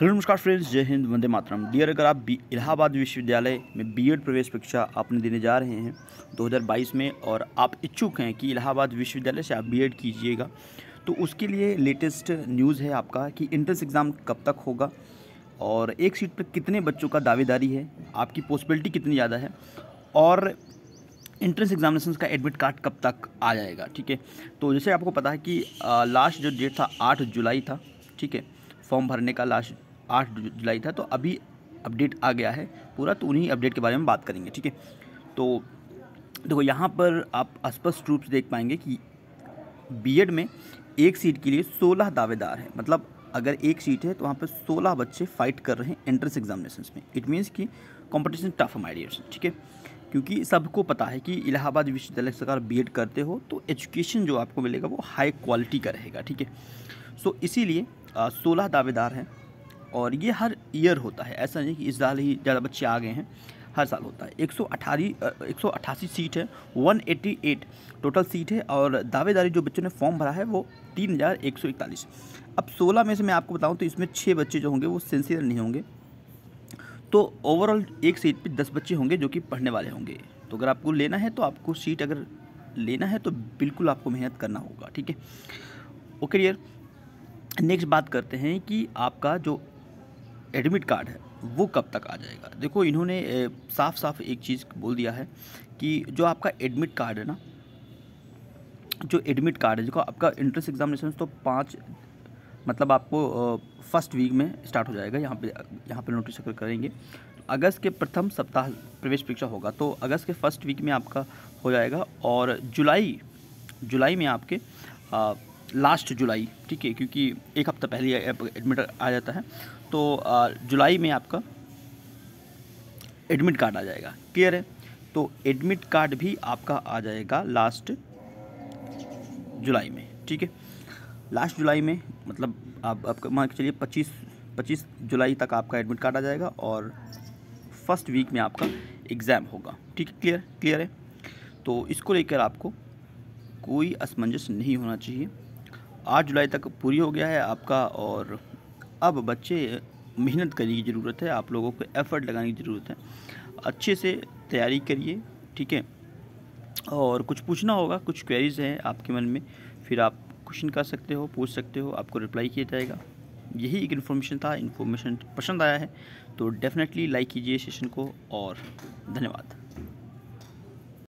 hello नमस्कार friends जय हिंद वंदे मातरम dear अगर आप बी इलाहाबाद विश्वविद्यालय में बीएड प्रवेश परीक्षा आपने देने जा रहे हैं 2022 में और आप इच्छुक हैं कि इलाहाबाद विश्वविद्यालय से आप बीएड कीजिएगा तो उसके लिए लेटेस्ट न्यूज़ है आपका कि एंट्रेंस एग्ज़ाम कब तक होगा और एक सीट पर कितने बच्चों का दावेदारी है आपकी पॉसिबिलिटी कितनी ज़्यादा है और इंट्रेंस एग्जामिनेशन का एडमिट कार्ड कब तक आ जाएगा ठीक है तो जैसे आपको पता है कि लास्ट जो डेट था आठ जुलाई था ठीक है फॉर्म भरने का लास्ट आठ जुलाई था तो अभी अपडेट आ गया है पूरा तो उन्हीं अपडेट के बारे में बात करेंगे ठीक है तो देखो यहाँ पर आप स्पष्ट रूप से देख पाएंगे कि बीएड में एक सीट के लिए सोलह दावेदार हैं मतलब अगर एक सीट है तो वहाँ पर सोलह बच्चे फाइट कर रहे हैं एंट्रेंस एग्जामिनेशन में इट मीन्स कि कॉम्पिटिशन टफ हमारे माई ठीक है क्योंकि सबको पता है कि इलाहाबाद विश्वविद्यालय सरकार बी करते हो तो एजुकेशन जो आपको मिलेगा वो हाई क्वालिटी का रहेगा ठीक है सो इसीलिए सोलह दावेदार हैं और ये हर ईयर होता है ऐसा नहीं कि इस साल ही ज़्यादा बच्चे आ गए हैं हर साल होता है एक सौ अठारह सीट है 188 टोटल सीट है और दावेदारी जो बच्चों ने फॉर्म भरा है वो तीन हज़ार एक सौ इकतालीस अब सोलह में से मैं आपको बताऊँ तो इसमें छः बच्चे जो होंगे वो सेंसियर नहीं होंगे तो ओवरऑल एक सीट पर दस बच्चे होंगे जो कि पढ़ने वाले होंगे तो अगर आपको लेना है तो आपको सीट अगर लेना है तो बिल्कुल आपको मेहनत करना होगा ठीक है ओके डियर नेक्स्ट बात करते हैं कि आपका जो एडमिट कार्ड है वो कब तक आ जाएगा देखो इन्होंने साफ साफ एक चीज़ बोल दिया है कि जो आपका एडमिट कार्ड है ना जो एडमिट कार्ड है देखो आपका एंट्रेंस एग्जामिनेशन तो पाँच मतलब आपको फर्स्ट वीक में स्टार्ट हो जाएगा यहाँ पे यहाँ पे नोटिस करेंगे अगस्त के प्रथम सप्ताह प्रवेश परीक्षा होगा तो अगस्त के फर्स्ट वीक में आपका हो जाएगा और जुलाई जुलाई में आपके आ, लास्ट जुलाई ठीक है क्योंकि एक हफ़्ता पहले एडमिट आ जाता है तो जुलाई में आपका एडमिट कार्ड आ जाएगा क्लियर है तो एडमिट कार्ड भी आपका आ जाएगा लास्ट जुलाई में ठीक है लास्ट जुलाई में मतलब आप आपका मान के चलिए पच्चीस पच्चीस जुलाई तक आपका एडमिट कार्ड आ जाएगा और फर्स्ट वीक में आपका एग्ज़ाम होगा ठीक है क्लियर क्लियर है तो इसको लेकर आपको कोई असमंजस नहीं होना चाहिए आठ जुलाई तक पूरी हो गया है आपका और अब बच्चे मेहनत करने की ज़रूरत है आप लोगों को एफ़र्ट लगाने की ज़रूरत है अच्छे से तैयारी करिए ठीक है और कुछ पूछना होगा कुछ क्वेरीज हैं आपके मन में फिर आप क्वेश्चन कर सकते हो पूछ सकते हो आपको रिप्लाई किया जाएगा यही एक इन्फॉर्मेशन था इन्फॉर्मेशन पसंद आया है तो डेफ़िनेटली लाइक कीजिए सेशन को और धन्यवाद